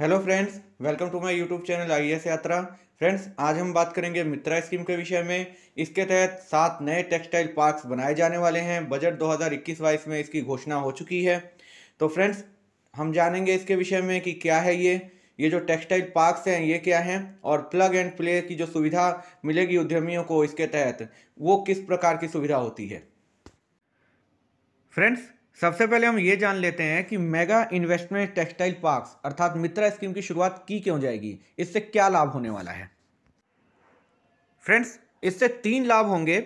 hello friends welcome to my YouTube channel I S Yatra friends आज हम बात करेंगे मित्रा स्कीम के विषय में इसके तहत सात नए टेक्सटाइल पार्क्स बनाए जाने वाले हैं बजट 2021 हज़ार में इसकी घोषणा हो चुकी है तो फ्रेंड्स हम जानेंगे इसके विषय में कि क्या है ये ये जो टेक्सटाइल पार्क्स हैं ये क्या हैं और प्लग एंड प्ले की जो सुविधा मिलेगी उद्यमियों को इसके तहत वो किस प्रकार की सुविधा होती है फ्रेंड्स सबसे पहले हम ये जान लेते हैं कि मेगा इन्वेस्टमेंट टेक्सटाइल पार्क्स अर्थात मित्रा स्कीम की शुरुआत की क्यों जाएगी इससे क्या लाभ होने वाला है फ्रेंड्स इससे तीन लाभ होंगे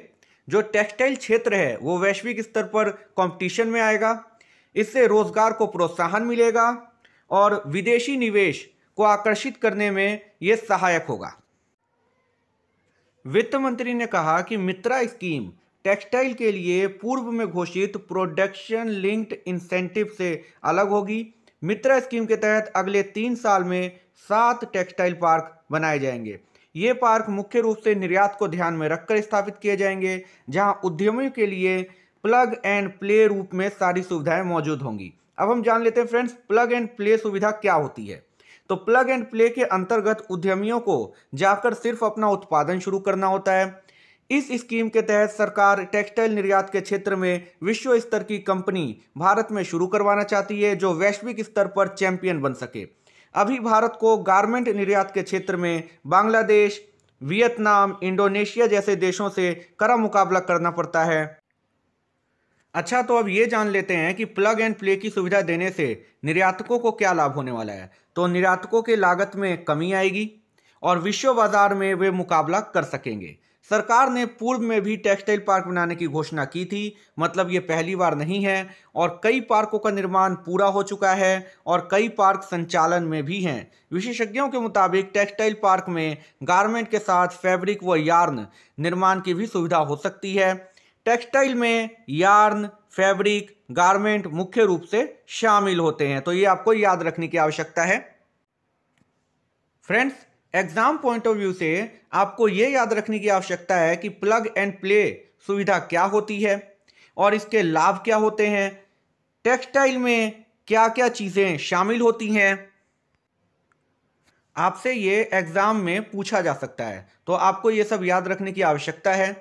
जो टेक्सटाइल क्षेत्र है वो वैश्विक स्तर पर कंपटीशन में आएगा इससे रोजगार को प्रोत्साहन मिलेगा और विदेशी निवेश को आकर्षित करने में ये सहायक होगा वित्त मंत्री ने कहा कि मित्रा स्कीम टेक्सटाइल के लिए पूर्व में घोषित प्रोडक्शन लिंक्ड इंसेंटिव से अलग होगी मित्रा स्कीम के तहत अगले तीन साल में सात टेक्सटाइल पार्क बनाए जाएंगे ये पार्क मुख्य रूप से निर्यात को ध्यान में रखकर स्थापित किए जाएंगे जहां उद्यमियों के लिए प्लग एंड प्ले रूप में सारी सुविधाएं मौजूद होंगी अब हम जान लेते हैं फ्रेंड्स प्लग एंड प्ले सुविधा क्या होती है तो प्लग एंड प्ले के अंतर्गत उद्यमियों को जाकर सिर्फ अपना उत्पादन शुरू करना होता है इस स्कीम के तहत सरकार टेक्सटाइल निर्यात के क्षेत्र में विश्व स्तर की कंपनी भारत में शुरू करवाना चाहती है जो वैश्विक स्तर पर चैंपियन बन सके अभी भारत को गारमेंट निर्यात के क्षेत्र में बांग्लादेश वियतनाम इंडोनेशिया जैसे देशों से कड़ा मुकाबला करना पड़ता है अच्छा तो अब ये जान लेते हैं कि प्लग एंड प्ले की सुविधा देने से निर्यातकों को क्या लाभ होने वाला है तो निर्यातकों के लागत में कमी आएगी और विश्व बाजार में वे मुकाबला कर सकेंगे सरकार ने पूर्व में भी टेक्सटाइल पार्क बनाने की घोषणा की थी मतलब ये पहली बार नहीं है और कई पार्कों का निर्माण पूरा हो चुका है और कई पार्क संचालन में भी हैं विशेषज्ञों के मुताबिक टेक्सटाइल पार्क में गारमेंट के साथ फैब्रिक व यार्न निर्माण की भी सुविधा हो सकती है टेक्सटाइल में यार्न फैब्रिक गारमेंट मुख्य रूप से शामिल होते हैं तो ये आपको याद रखने की आवश्यकता है friends exam point of view से आपको ये याद रखने की आवश्यकता है कि प्लग एंड प्ले सुविधा क्या होती है और इसके लाभ क्या होते हैं टेक्सटाइल में क्या क्या चीज़ें शामिल होती हैं आपसे ये एग्ज़ाम में पूछा जा सकता है तो आपको ये सब याद रखने की आवश्यकता है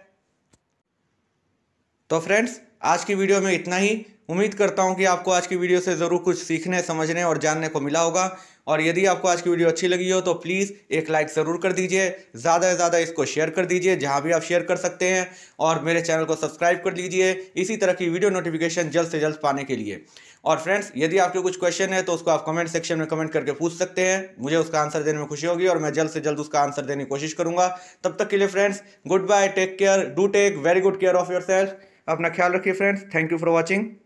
तो फ्रेंड्स आज की वीडियो में इतना ही उम्मीद करता हूँ कि आपको आज की वीडियो से ज़रूर कुछ सीखने समझने और जानने को मिला होगा और यदि आपको आज की वीडियो अच्छी लगी हो तो प्लीज़ एक लाइक ज़रूर कर दीजिए ज़्यादा से ज़्यादा इसको शेयर कर दीजिए जहाँ भी आप शेयर कर सकते हैं और मेरे चैनल को सब्सक्राइब कर लीजिए इसी तरह की वीडियो नोटिफिकेशन जल्द से जल्द पाने के लिए और फ्रेंड्स यदि आपके कुछ क्वेश्चन है तो उसको आप कमेंट सेक्शन में कमेंट करके पूछ सकते हैं मुझे उसका आंसर देने में खुशी होगी और मैं जल्द से जल्द उसका आंसर देने की कोशिश करूँगा तब तक के लिए friends good bye take care do take very good care of yourself अपना ख्याल रखिए friends thank you for watching